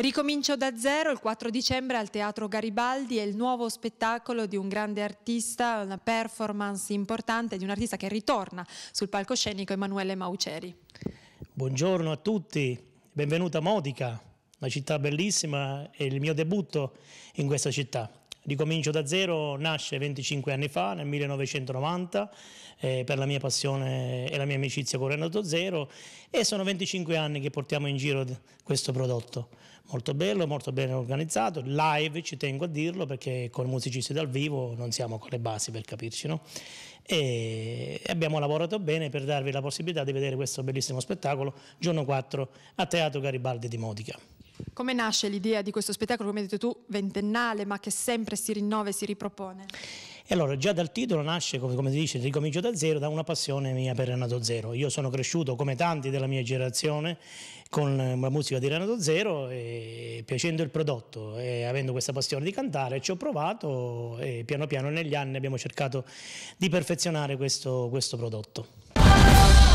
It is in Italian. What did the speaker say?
Ricomincio da zero il 4 dicembre al Teatro Garibaldi è il nuovo spettacolo di un grande artista, una performance importante di un artista che ritorna sul palcoscenico Emanuele Mauceri. Buongiorno a tutti, benvenuta a Modica, una città bellissima, è il mio debutto in questa città. Ricomincio da zero nasce 25 anni fa, nel 1990, eh, per la mia passione e la mia amicizia con Renato Zero e sono 25 anni che portiamo in giro questo prodotto. Molto bello, molto ben organizzato, live ci tengo a dirlo perché con musicisti dal vivo non siamo con le basi per capirci, no? E abbiamo lavorato bene per darvi la possibilità di vedere questo bellissimo spettacolo giorno 4 a Teatro Garibaldi di Modica. Come nasce l'idea di questo spettacolo, come hai detto tu, ventennale, ma che sempre si rinnova e si ripropone? E allora, già dal titolo nasce, come, come si dice, ricomincio da zero, da una passione mia per Renato Zero. Io sono cresciuto, come tanti della mia generazione, con eh, la musica di Renato Zero, e, piacendo il prodotto e avendo questa passione di cantare, ci ho provato e piano piano negli anni abbiamo cercato di perfezionare questo, questo prodotto.